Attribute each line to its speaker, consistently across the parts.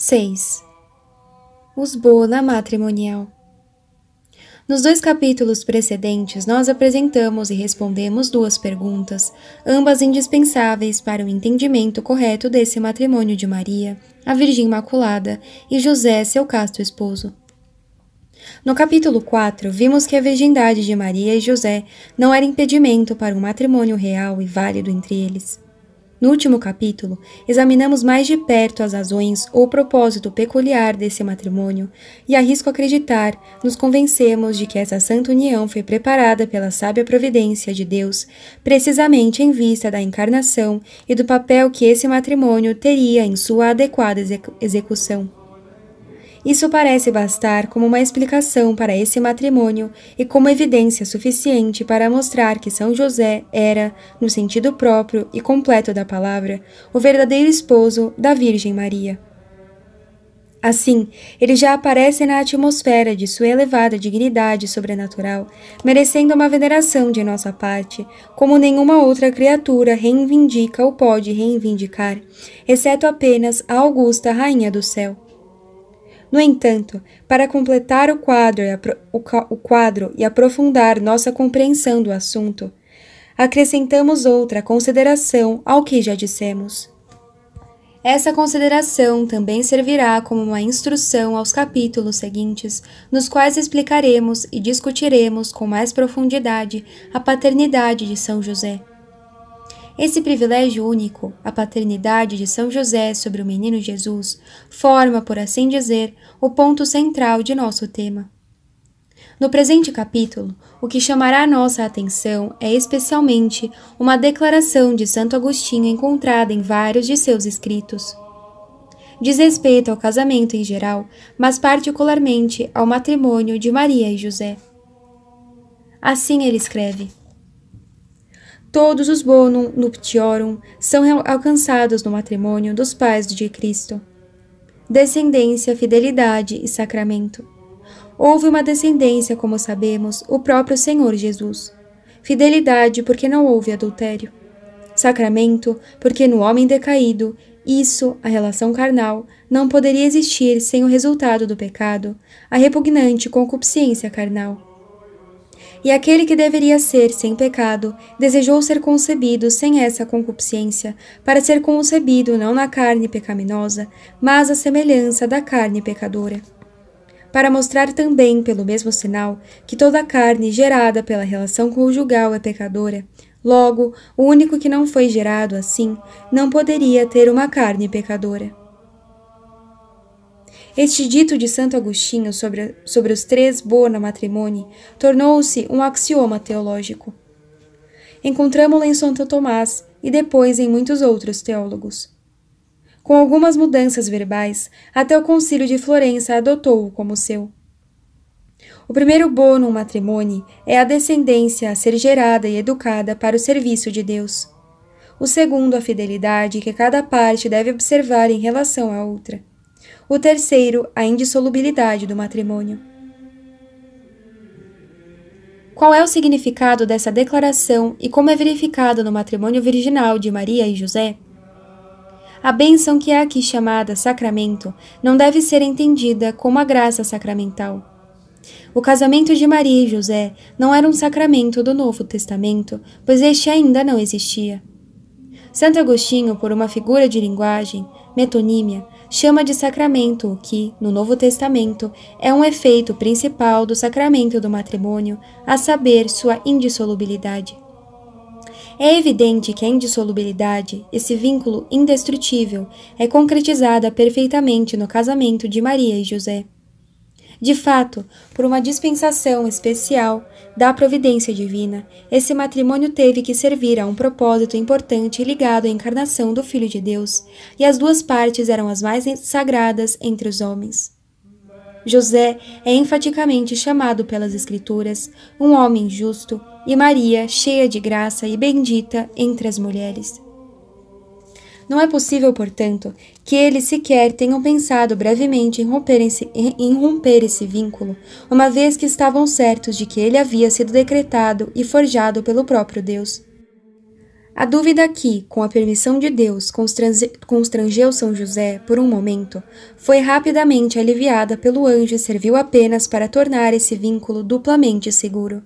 Speaker 1: 6. Os Bola matrimonial. Nos dois capítulos precedentes, nós apresentamos e respondemos duas perguntas, ambas indispensáveis para o entendimento correto desse matrimônio de Maria, a Virgem Imaculada e José, seu casto esposo. No capítulo 4, vimos que a virgindade de Maria e José não era impedimento para um matrimônio real e válido entre eles. No último capítulo, examinamos mais de perto as razões ou propósito peculiar desse matrimônio e arrisco acreditar, nos convencemos de que essa santa união foi preparada pela sábia providência de Deus, precisamente em vista da encarnação e do papel que esse matrimônio teria em sua adequada execução. Isso parece bastar como uma explicação para esse matrimônio e como evidência suficiente para mostrar que São José era, no sentido próprio e completo da palavra, o verdadeiro esposo da Virgem Maria. Assim, ele já aparece na atmosfera de sua elevada dignidade sobrenatural, merecendo uma veneração de nossa parte, como nenhuma outra criatura reivindica ou pode reivindicar, exceto apenas a augusta Rainha do Céu. No entanto, para completar o quadro, e o quadro e aprofundar nossa compreensão do assunto, acrescentamos outra consideração ao que já dissemos. Essa consideração também servirá como uma instrução aos capítulos seguintes, nos quais explicaremos e discutiremos com mais profundidade a paternidade de São José, esse privilégio único, a paternidade de São José sobre o menino Jesus, forma, por assim dizer, o ponto central de nosso tema. No presente capítulo, o que chamará nossa atenção é especialmente uma declaração de Santo Agostinho encontrada em vários de seus escritos. Diz respeito ao casamento em geral, mas particularmente ao matrimônio de Maria e José. Assim ele escreve. Todos os bonum nuptiorum são alcançados no matrimônio dos pais de Cristo. Descendência, fidelidade e sacramento. Houve uma descendência, como sabemos, o próprio Senhor Jesus. Fidelidade, porque não houve adultério. Sacramento, porque no homem decaído, isso, a relação carnal, não poderia existir sem o resultado do pecado, a repugnante concupiscência carnal. E aquele que deveria ser sem pecado, desejou ser concebido sem essa concupiscência, para ser concebido não na carne pecaminosa, mas à semelhança da carne pecadora. Para mostrar também, pelo mesmo sinal, que toda carne gerada pela relação conjugal é pecadora, logo, o único que não foi gerado assim não poderia ter uma carne pecadora. Este dito de Santo Agostinho sobre, sobre os três bona matrimoni tornou-se um axioma teológico. Encontramos-lo em Santo Tomás e depois em muitos outros teólogos. Com algumas mudanças verbais, até o Concílio de Florença adotou-o como seu. O primeiro bono matrimônio é a descendência a ser gerada e educada para o serviço de Deus. O segundo, a fidelidade que cada parte deve observar em relação à outra. O terceiro, a indissolubilidade do matrimônio. Qual é o significado dessa declaração e como é verificado no matrimônio virginal de Maria e José? A bênção que é aqui chamada sacramento não deve ser entendida como a graça sacramental. O casamento de Maria e José não era um sacramento do Novo Testamento, pois este ainda não existia. Santo Agostinho, por uma figura de linguagem, metonímia, chama de sacramento, que, no Novo Testamento, é um efeito principal do sacramento do matrimônio, a saber, sua indissolubilidade. É evidente que a indissolubilidade, esse vínculo indestrutível, é concretizada perfeitamente no casamento de Maria e José. De fato, por uma dispensação especial da providência divina, esse matrimônio teve que servir a um propósito importante ligado à encarnação do Filho de Deus, e as duas partes eram as mais sagradas entre os homens. José é enfaticamente chamado pelas Escrituras um homem justo, e Maria, cheia de graça e bendita entre as mulheres. Não é possível, portanto, que eles sequer tenham pensado brevemente em romper, esse, em romper esse vínculo, uma vez que estavam certos de que ele havia sido decretado e forjado pelo próprio Deus. A dúvida que, com a permissão de Deus, constrangeu São José por um momento, foi rapidamente aliviada pelo anjo e serviu apenas para tornar esse vínculo duplamente seguro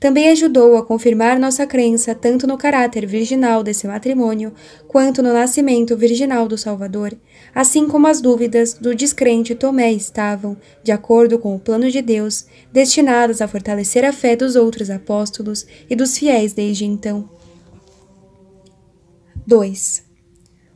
Speaker 1: também ajudou a confirmar nossa crença tanto no caráter virginal desse matrimônio, quanto no nascimento virginal do Salvador, assim como as dúvidas do descrente Tomé estavam, de acordo com o plano de Deus, destinadas a fortalecer a fé dos outros apóstolos e dos fiéis desde então. 2.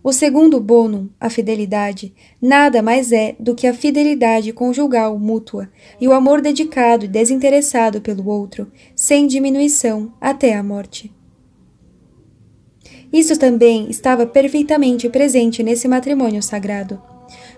Speaker 1: O segundo bônus, a fidelidade, nada mais é do que a fidelidade conjugal mútua e o amor dedicado e desinteressado pelo outro, sem diminuição até a morte. Isso também estava perfeitamente presente nesse matrimônio sagrado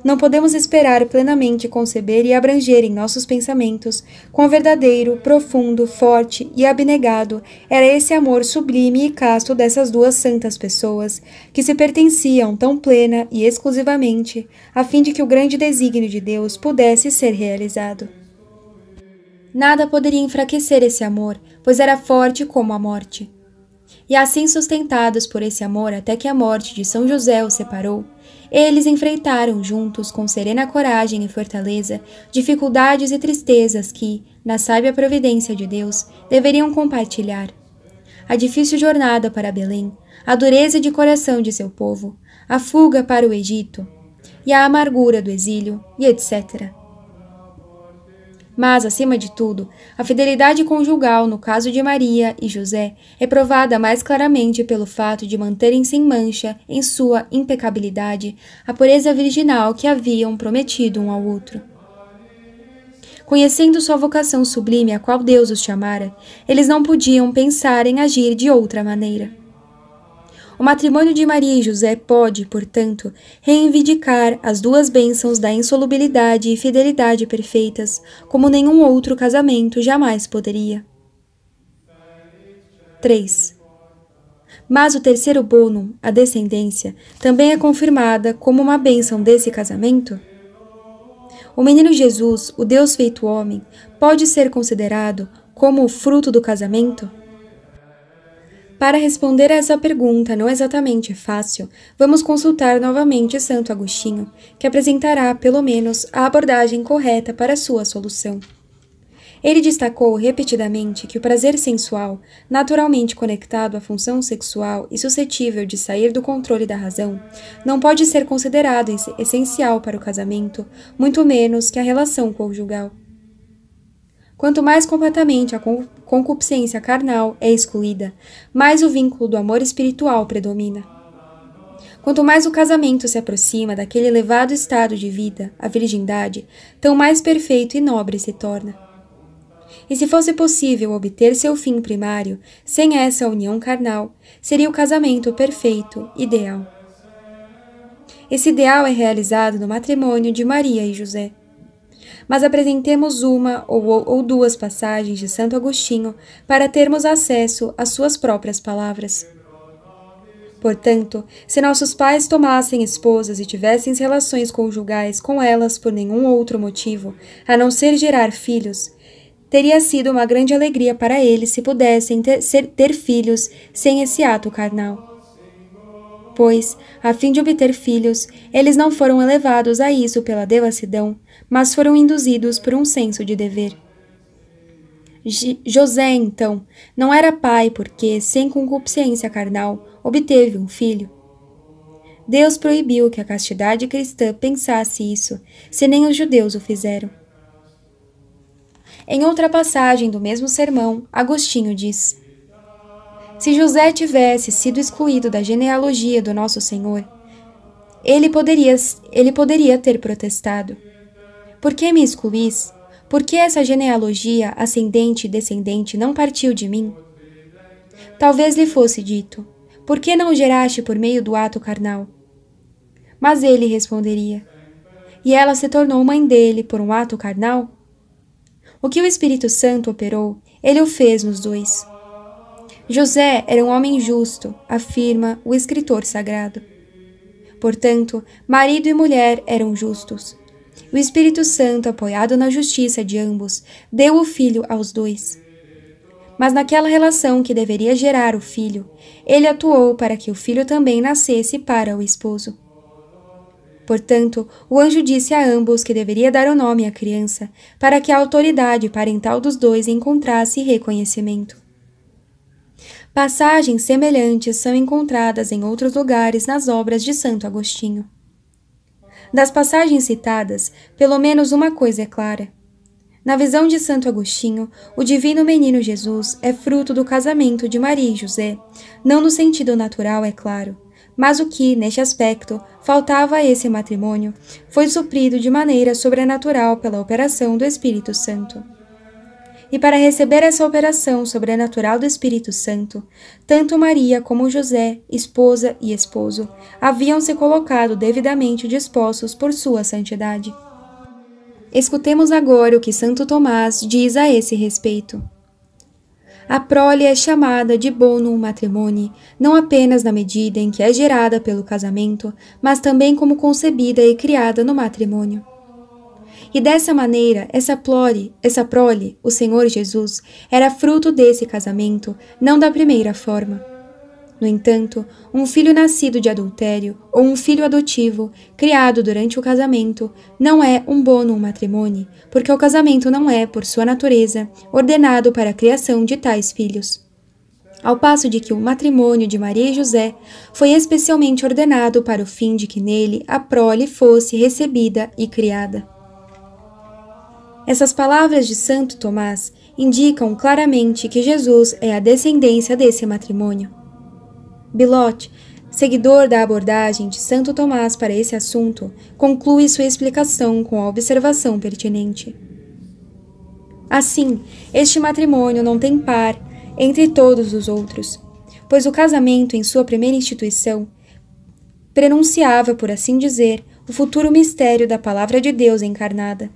Speaker 1: não podemos esperar plenamente conceber e abranger em nossos pensamentos quão verdadeiro, profundo, forte e abnegado era esse amor sublime e casto dessas duas santas pessoas, que se pertenciam tão plena e exclusivamente, a fim de que o grande desígnio de Deus pudesse ser realizado. Nada poderia enfraquecer esse amor, pois era forte como a morte. E assim sustentados por esse amor até que a morte de São José os separou, eles enfrentaram juntos com serena coragem e fortaleza dificuldades e tristezas que, na sábia providência de Deus, deveriam compartilhar. A difícil jornada para Belém, a dureza de coração de seu povo, a fuga para o Egito e a amargura do exílio, e etc. Mas, acima de tudo, a fidelidade conjugal no caso de Maria e José é provada mais claramente pelo fato de manterem sem mancha, em sua impecabilidade, a pureza virginal que haviam prometido um ao outro. Conhecendo sua vocação sublime a qual Deus os chamara, eles não podiam pensar em agir de outra maneira. O matrimônio de Maria e José pode, portanto, reivindicar as duas bênçãos da insolubilidade e fidelidade perfeitas, como nenhum outro casamento jamais poderia. 3. Mas o terceiro bônus, a descendência, também é confirmada como uma bênção desse casamento? O menino Jesus, o Deus feito homem, pode ser considerado como o fruto do casamento? Para responder a essa pergunta, não é exatamente fácil, vamos consultar novamente Santo Agostinho, que apresentará, pelo menos, a abordagem correta para sua solução. Ele destacou repetidamente que o prazer sensual, naturalmente conectado à função sexual e suscetível de sair do controle da razão, não pode ser considerado essencial para o casamento, muito menos que a relação conjugal. Quanto mais completamente a concupiscência carnal é excluída, mais o vínculo do amor espiritual predomina. Quanto mais o casamento se aproxima daquele elevado estado de vida, a virgindade, tão mais perfeito e nobre se torna. E se fosse possível obter seu fim primário sem essa união carnal, seria o casamento perfeito, ideal. Esse ideal é realizado no matrimônio de Maria e José mas apresentemos uma ou, ou duas passagens de Santo Agostinho para termos acesso às suas próprias palavras. Portanto, se nossos pais tomassem esposas e tivessem relações conjugais com elas por nenhum outro motivo, a não ser gerar filhos, teria sido uma grande alegria para eles se pudessem ter, ser, ter filhos sem esse ato carnal. Pois, a fim de obter filhos, eles não foram elevados a isso pela devassidão, mas foram induzidos por um senso de dever. José, então, não era pai porque, sem concupiscência carnal, obteve um filho. Deus proibiu que a castidade cristã pensasse isso, se nem os judeus o fizeram. Em outra passagem do mesmo sermão, Agostinho diz: se José tivesse sido excluído da genealogia do nosso Senhor, ele poderia, ele poderia ter protestado. Por que me excluís? Por que essa genealogia ascendente e descendente não partiu de mim? Talvez lhe fosse dito: Por que não geraste por meio do ato carnal? Mas ele responderia: E ela se tornou mãe dele por um ato carnal? O que o Espírito Santo operou, ele o fez nos dois. José era um homem justo, afirma o escritor sagrado. Portanto, marido e mulher eram justos. O Espírito Santo, apoiado na justiça de ambos, deu o filho aos dois. Mas naquela relação que deveria gerar o filho, ele atuou para que o filho também nascesse para o esposo. Portanto, o anjo disse a ambos que deveria dar o nome à criança, para que a autoridade parental dos dois encontrasse reconhecimento. Passagens semelhantes são encontradas em outros lugares nas obras de Santo Agostinho. Das passagens citadas, pelo menos uma coisa é clara. Na visão de Santo Agostinho, o divino menino Jesus é fruto do casamento de Maria e José, não no sentido natural, é claro, mas o que, neste aspecto, faltava a esse matrimônio foi suprido de maneira sobrenatural pela operação do Espírito Santo e para receber essa operação sobrenatural do Espírito Santo, tanto Maria como José, esposa e esposo, haviam se colocado devidamente dispostos por sua santidade. Escutemos agora o que Santo Tomás diz a esse respeito. A prole é chamada de bono matrimônio, não apenas na medida em que é gerada pelo casamento, mas também como concebida e criada no matrimônio. E dessa maneira, essa prole essa prole, o Senhor Jesus, era fruto desse casamento, não da primeira forma. No entanto, um filho nascido de adultério ou um filho adotivo, criado durante o casamento, não é um bono um matrimônio, porque o casamento não é, por sua natureza, ordenado para a criação de tais filhos. Ao passo de que o matrimônio de Maria e José foi especialmente ordenado para o fim de que nele a prole fosse recebida e criada. Essas palavras de Santo Tomás indicam claramente que Jesus é a descendência desse matrimônio. Bilote, seguidor da abordagem de Santo Tomás para esse assunto, conclui sua explicação com a observação pertinente. Assim, este matrimônio não tem par entre todos os outros, pois o casamento, em sua primeira instituição, prenunciava, por assim dizer, o futuro mistério da Palavra de Deus encarnada.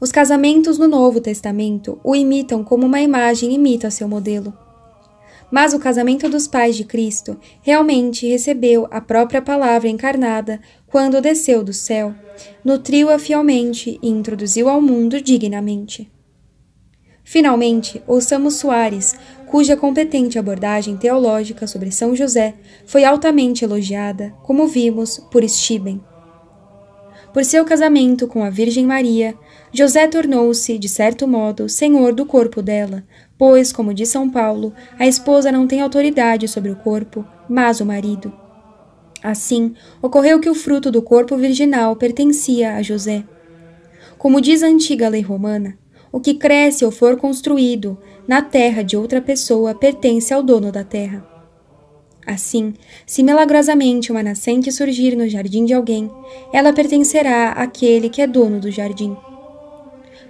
Speaker 1: Os casamentos no Novo Testamento o imitam como uma imagem imita seu modelo. Mas o casamento dos pais de Cristo realmente recebeu a própria palavra encarnada quando desceu do céu, nutriu-a fielmente e introduziu ao mundo dignamente. Finalmente, ouçamos Soares, cuja competente abordagem teológica sobre São José foi altamente elogiada, como vimos, por Stiben. Por seu casamento com a Virgem Maria, José tornou-se, de certo modo, senhor do corpo dela, pois, como diz São Paulo, a esposa não tem autoridade sobre o corpo, mas o marido. Assim, ocorreu que o fruto do corpo virginal pertencia a José. Como diz a antiga lei romana, o que cresce ou for construído na terra de outra pessoa pertence ao dono da terra. Assim, se milagrosamente uma nascente surgir no jardim de alguém, ela pertencerá àquele que é dono do jardim.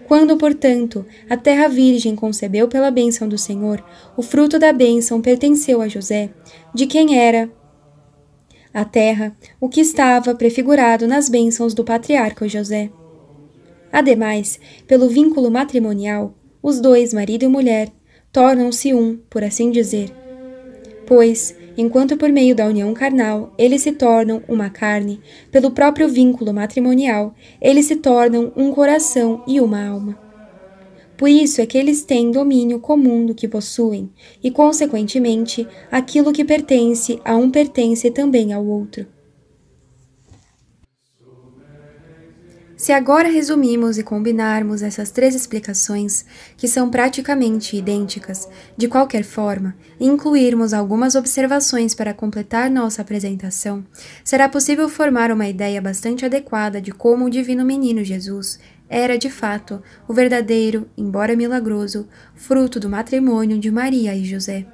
Speaker 1: Quando, portanto, a terra virgem concebeu pela bênção do Senhor, o fruto da bênção pertenceu a José, de quem era a terra, o que estava prefigurado nas bênçãos do patriarca José. Ademais, pelo vínculo matrimonial, os dois, marido e mulher, tornam-se um, por assim dizer. Pois, enquanto por meio da união carnal eles se tornam uma carne, pelo próprio vínculo matrimonial, eles se tornam um coração e uma alma. Por isso é que eles têm domínio comum do que possuem, e, consequentemente, aquilo que pertence a um pertence também ao outro. Se agora resumirmos e combinarmos essas três explicações, que são praticamente idênticas, de qualquer forma, e incluirmos algumas observações para completar nossa apresentação, será possível formar uma ideia bastante adequada de como o Divino Menino Jesus era, de fato, o verdadeiro, embora milagroso, fruto do matrimônio de Maria e José.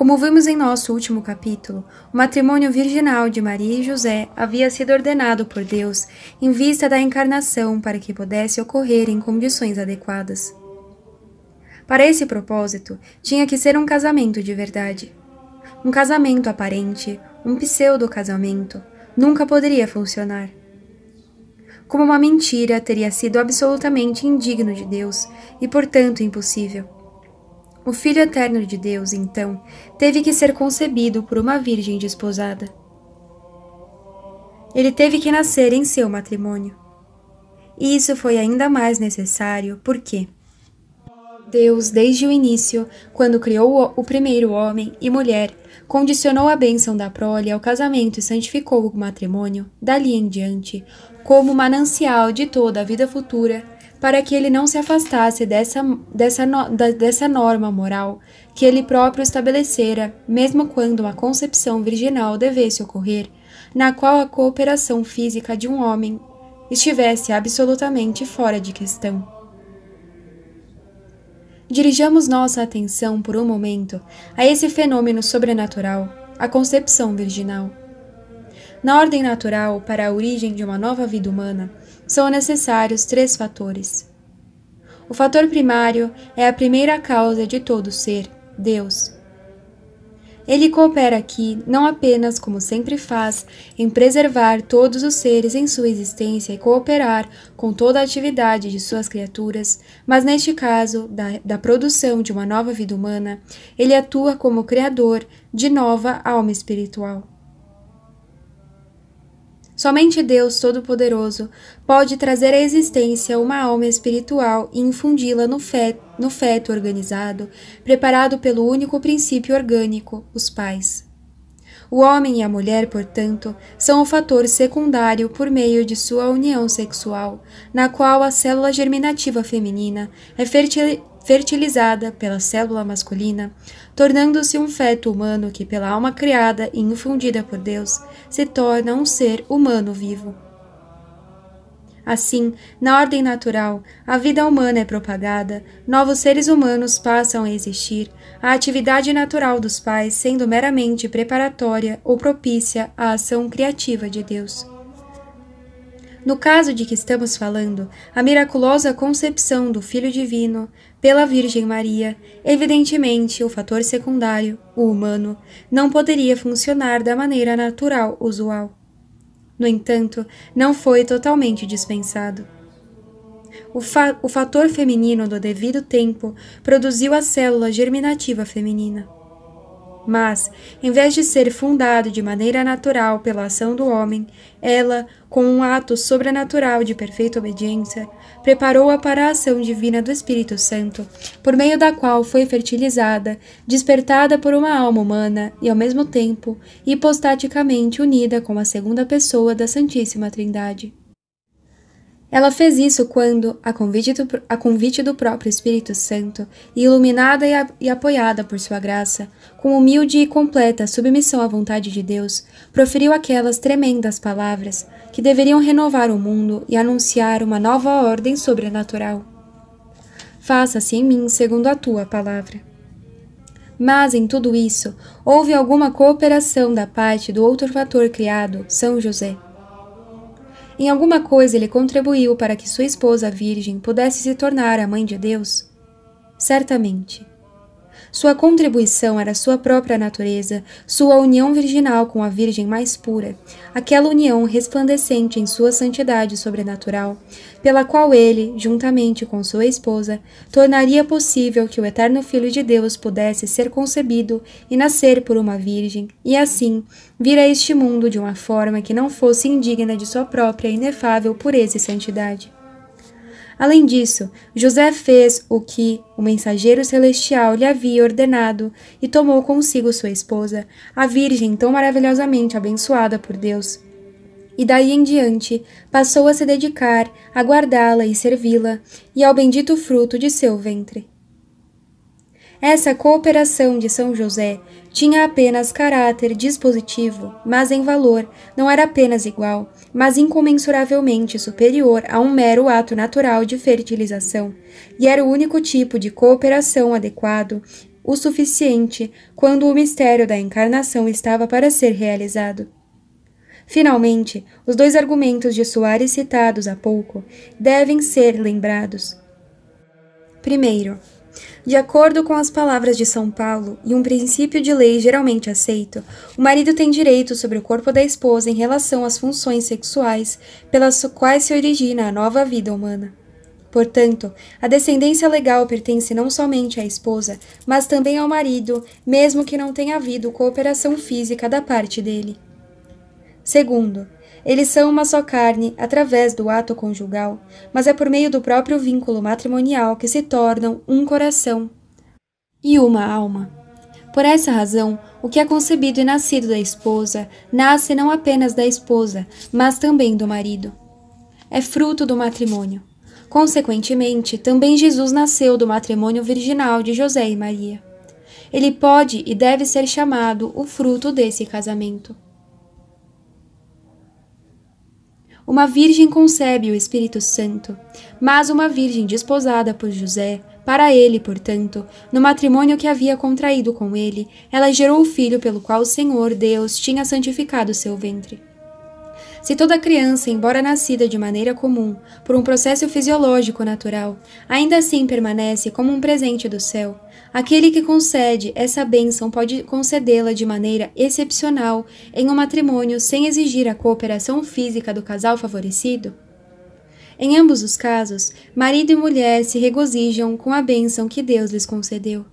Speaker 1: Como vimos em nosso último capítulo, o matrimônio virginal de Maria e José havia sido ordenado por Deus em vista da encarnação para que pudesse ocorrer em condições adequadas. Para esse propósito, tinha que ser um casamento de verdade. Um casamento aparente, um pseudo-casamento, nunca poderia funcionar. Como uma mentira, teria sido absolutamente indigno de Deus e, portanto, impossível. O Filho Eterno de Deus, então, teve que ser concebido por uma virgem desposada. Ele teve que nascer em seu matrimônio. E isso foi ainda mais necessário porque Deus, desde o início, quando criou o primeiro homem e mulher, condicionou a bênção da prole ao casamento e santificou o matrimônio, dali em diante, como manancial de toda a vida futura para que ele não se afastasse dessa, dessa, da, dessa norma moral que ele próprio estabelecera, mesmo quando uma concepção virginal devesse ocorrer, na qual a cooperação física de um homem estivesse absolutamente fora de questão. Dirijamos nossa atenção por um momento a esse fenômeno sobrenatural, a concepção virginal. Na ordem natural, para a origem de uma nova vida humana, são necessários três fatores. O fator primário é a primeira causa de todo ser, Deus. Ele coopera aqui não apenas, como sempre faz, em preservar todos os seres em sua existência e cooperar com toda a atividade de suas criaturas, mas neste caso, da, da produção de uma nova vida humana, ele atua como criador de nova alma espiritual. Somente Deus Todo-Poderoso pode trazer à existência uma alma espiritual e infundi-la no, feto, no feto organizado, preparado pelo único princípio orgânico, os pais. O homem e a mulher, portanto, são o fator secundário por meio de sua união sexual, na qual a célula germinativa feminina é fertilizada pela célula masculina, tornando-se um feto humano que, pela alma criada e infundida por Deus, se torna um ser humano vivo. Assim, na ordem natural, a vida humana é propagada, novos seres humanos passam a existir, a atividade natural dos pais sendo meramente preparatória ou propícia à ação criativa de Deus. No caso de que estamos falando, a miraculosa concepção do Filho Divino pela Virgem Maria, evidentemente o fator secundário, o humano, não poderia funcionar da maneira natural usual. No entanto, não foi totalmente dispensado. O, fa o fator feminino do devido tempo produziu a célula germinativa feminina. Mas, em vez de ser fundado de maneira natural pela ação do homem, ela, com um ato sobrenatural de perfeita obediência, preparou-a para a ação divina do Espírito Santo, por meio da qual foi fertilizada, despertada por uma alma humana e, ao mesmo tempo, hipostaticamente unida com a segunda pessoa da Santíssima Trindade. Ela fez isso quando, a convite, do, a convite do, próprio Espírito Santo, iluminada e, a, e apoiada por sua graça, com humilde e completa submissão à vontade de Deus, proferiu aquelas tremendas palavras que deveriam renovar o mundo e anunciar uma nova ordem sobrenatural. Faça-se em mim segundo a tua palavra. Mas em tudo isso, houve alguma cooperação da parte do outro fator criado, São José. Em alguma coisa ele contribuiu para que sua esposa virgem pudesse se tornar a mãe de Deus? Certamente. Sua contribuição era sua própria natureza, sua união virginal com a Virgem mais pura, aquela união resplandecente em sua santidade sobrenatural, pela qual ele, juntamente com sua esposa, tornaria possível que o eterno Filho de Deus pudesse ser concebido e nascer por uma virgem, e assim vir a este mundo de uma forma que não fosse indigna de sua própria inefável pureza e santidade. Além disso, José fez o que o mensageiro celestial lhe havia ordenado e tomou consigo sua esposa, a virgem tão maravilhosamente abençoada por Deus. E daí em diante, passou a se dedicar a guardá-la e servi-la, e ao bendito fruto de seu ventre. Essa cooperação de São José tinha apenas caráter dispositivo, mas em valor, não era apenas igual, mas incomensuravelmente superior a um mero ato natural de fertilização, e era o único tipo de cooperação adequado, o suficiente, quando o mistério da encarnação estava para ser realizado. Finalmente, os dois argumentos de Soares citados há pouco devem ser lembrados. Primeiro, de acordo com as palavras de São Paulo e um princípio de lei geralmente aceito, o marido tem direito sobre o corpo da esposa em relação às funções sexuais pelas quais se origina a nova vida humana. Portanto, a descendência legal pertence não somente à esposa, mas também ao marido, mesmo que não tenha havido cooperação física da parte dele. Segundo, eles são uma só carne através do ato conjugal, mas é por meio do próprio vínculo matrimonial que se tornam um coração e uma alma. Por essa razão, o que é concebido e nascido da esposa nasce não apenas da esposa, mas também do marido. É fruto do matrimônio. Consequentemente, também Jesus nasceu do matrimônio virginal de José e Maria. Ele pode e deve ser chamado o fruto desse casamento. uma virgem concebe o Espírito Santo, mas uma virgem desposada por José, para ele, portanto, no matrimônio que havia contraído com ele, ela gerou o filho pelo qual o Senhor Deus tinha santificado seu ventre. Se toda criança, embora nascida de maneira comum, por um processo fisiológico natural, ainda assim permanece como um presente do céu, aquele que concede essa bênção pode concedê-la de maneira excepcional em um matrimônio sem exigir a cooperação física do casal favorecido? Em ambos os casos, marido e mulher se regozijam com a bênção que Deus lhes concedeu.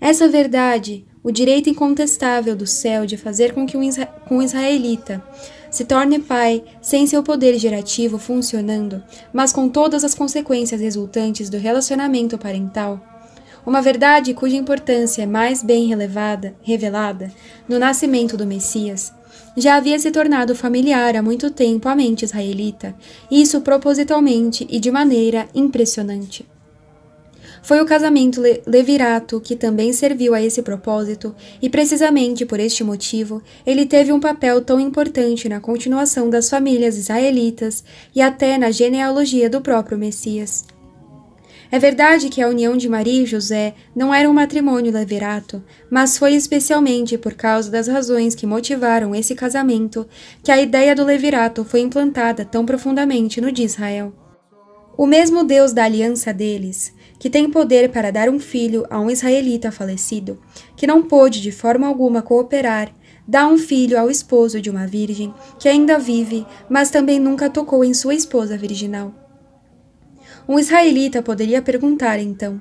Speaker 1: Essa verdade, o direito incontestável do céu de fazer com que um israelita se torne pai sem seu poder gerativo funcionando, mas com todas as consequências resultantes do relacionamento parental. Uma verdade cuja importância é mais bem relevada, revelada no nascimento do Messias. Já havia se tornado familiar há muito tempo à mente israelita, isso propositalmente e de maneira impressionante. Foi o casamento le levirato que também serviu a esse propósito, e precisamente por este motivo, ele teve um papel tão importante na continuação das famílias israelitas e até na genealogia do próprio Messias. É verdade que a união de Maria e José não era um matrimônio levirato, mas foi especialmente por causa das razões que motivaram esse casamento que a ideia do levirato foi implantada tão profundamente no de Israel. O mesmo Deus da aliança deles, que tem poder para dar um filho a um israelita falecido, que não pôde de forma alguma cooperar, dá um filho ao esposo de uma virgem que ainda vive, mas também nunca tocou em sua esposa virginal. Um israelita poderia perguntar então: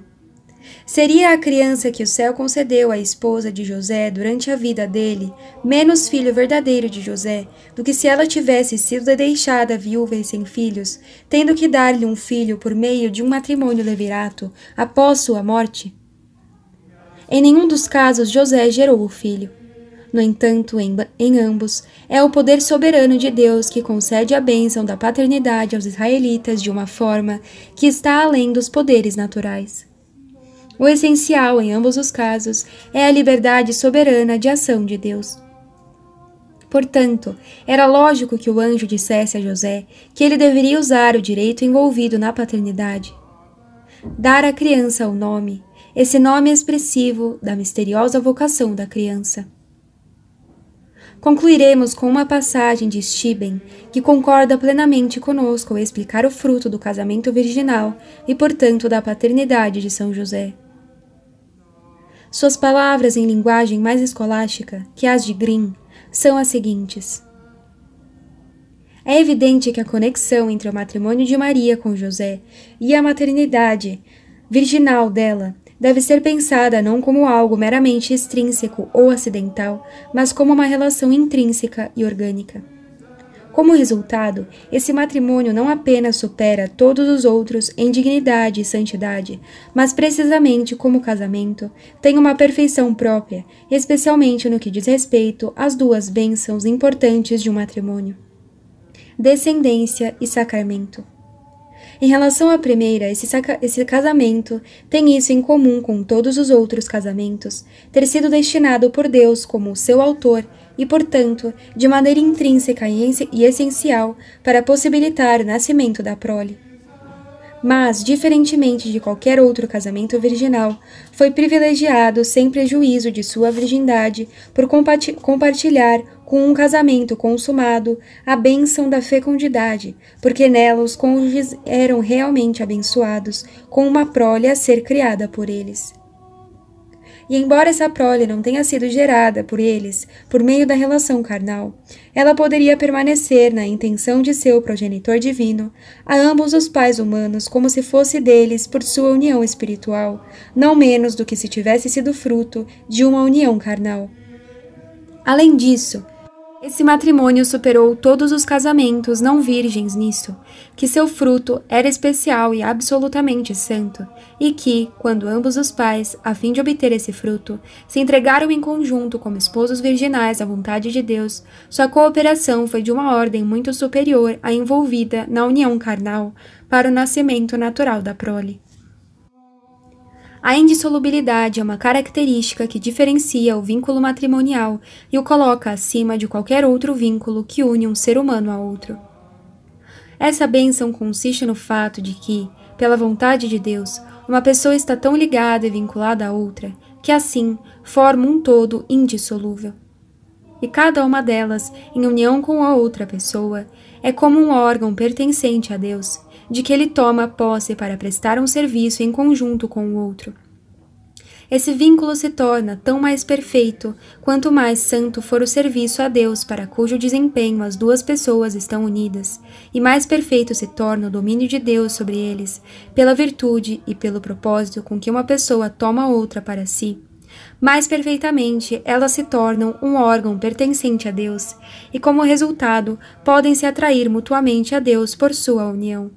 Speaker 1: Seria a criança que o céu concedeu à esposa de José durante a vida dele, menos filho verdadeiro de José, do que se ela tivesse sido deixada viúva e sem filhos, tendo que dar-lhe um filho por meio de um matrimônio levirato, após sua morte? Em nenhum dos casos José gerou o filho. No entanto, em, em, ambos, é o poder soberano de Deus que concede a bênção da paternidade aos israelitas de uma forma que está além dos poderes naturais. O essencial em ambos os casos é a liberdade soberana de ação de Deus. Portanto, era lógico que o anjo dissesse a José que ele deveria usar o direito envolvido na paternidade. Dar à criança o nome, esse nome expressivo da misteriosa vocação da criança. Concluiremos com uma passagem de Stiben que concorda plenamente conosco ao explicar o fruto do casamento virginal e, portanto, da paternidade de São José. Suas palavras em linguagem mais escolástica que as de Green são as seguintes. É evidente que a conexão entre o matrimônio de Maria com José e a maternidade virginal dela deve ser pensada não como algo meramente extrínseco ou acidental, mas como uma relação intrínseca e orgânica. Como resultado, esse matrimônio não apenas supera todos os outros em dignidade e santidade, mas precisamente como casamento, tem uma perfeição própria, especialmente no que diz respeito às duas bênçãos importantes de um matrimônio: descendência e sacramento. Em relação à primeira, esse, esse casamento tem isso em comum com todos os outros casamentos: ter sido destinado por Deus como seu autor e, portanto, de maneira intrínseca e essencial para possibilitar o nascimento da prole mas, diferentemente de qualquer outro casamento virginal, foi privilegiado sem prejuízo de sua virgindade por compartilhar com um casamento consumado a bênção da fecundidade, porque nela os cônjuges eram realmente abençoados com uma prole a ser criada por eles. E embora essa prole não tenha sido gerada por eles por meio da relação carnal, ela poderia permanecer na intenção de seu progenitor divino a ambos os pais humanos como se fosse deles por sua união espiritual, não menos do que se tivesse sido fruto de uma união carnal. Além disso, esse matrimônio superou todos os casamentos não virgens nisso, que seu fruto era especial e absolutamente santo, e que, quando ambos os pais, a fim de obter esse fruto, se entregaram em conjunto como esposos virginais à vontade de Deus, sua cooperação foi de uma ordem muito superior à envolvida na união carnal para o nascimento natural da prole. A indissolubilidade é uma característica que diferencia o vínculo matrimonial e o coloca acima de qualquer outro vínculo que une um ser humano a outro. Essa benção consiste no fato de que, pela vontade de Deus, uma pessoa está tão ligada e vinculada à outra que assim forma um todo indissolúvel. E cada uma delas, em união com a outra pessoa, é como um órgão pertencente a Deus de que ele toma posse para prestar um serviço em conjunto com o outro. Esse vínculo se torna tão mais perfeito quanto mais santo for o serviço a Deus para cujo desempenho as duas pessoas estão unidas, e mais perfeito se torna o domínio de Deus sobre eles, pela virtude e pelo propósito com que uma pessoa toma outra para si. Mais perfeitamente, elas se tornam um órgão pertencente a Deus, e como resultado, podem se atrair mutuamente a Deus por sua união.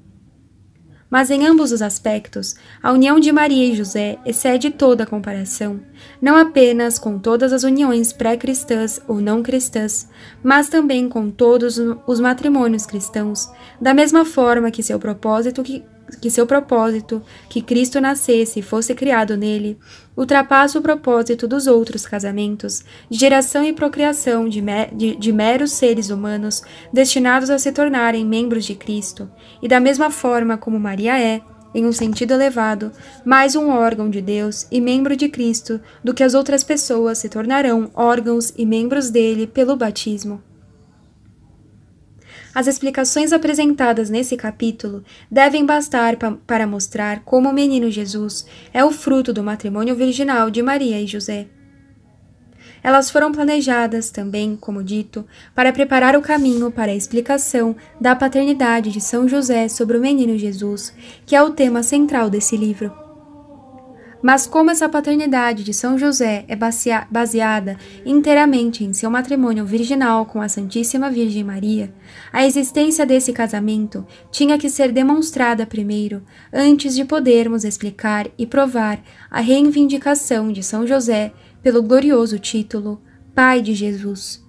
Speaker 1: Mas em ambos os aspectos, a união de Maria e José excede toda a comparação, não apenas com todas as uniões pré-cristãs ou não cristãs, mas também com todos os matrimônios cristãos, da mesma forma que seu propósito que que seu propósito, que Cristo nascesse e fosse criado nele, ultrapassa o propósito dos outros casamentos, de geração e procriação de, me, de, de meros seres humanos destinados a se tornarem membros de Cristo, e da mesma forma como Maria é, em um sentido elevado, mais um órgão de Deus e membro de Cristo do que as outras pessoas se tornarão órgãos e membros dele pelo batismo. As explicações apresentadas nesse capítulo devem bastar pa para mostrar como o menino Jesus é o fruto do matrimônio virginal de Maria e José. Elas foram planejadas também, como dito, para preparar o caminho para a explicação da paternidade de São José sobre o menino Jesus, que é o tema central desse livro. Mas como essa paternidade de São José é baseada inteiramente em seu matrimônio virginal com a Santíssima Virgem Maria, a existência desse casamento tinha que ser demonstrada primeiro, antes de podermos explicar e provar a reivindicação de São José pelo glorioso título Pai de Jesus.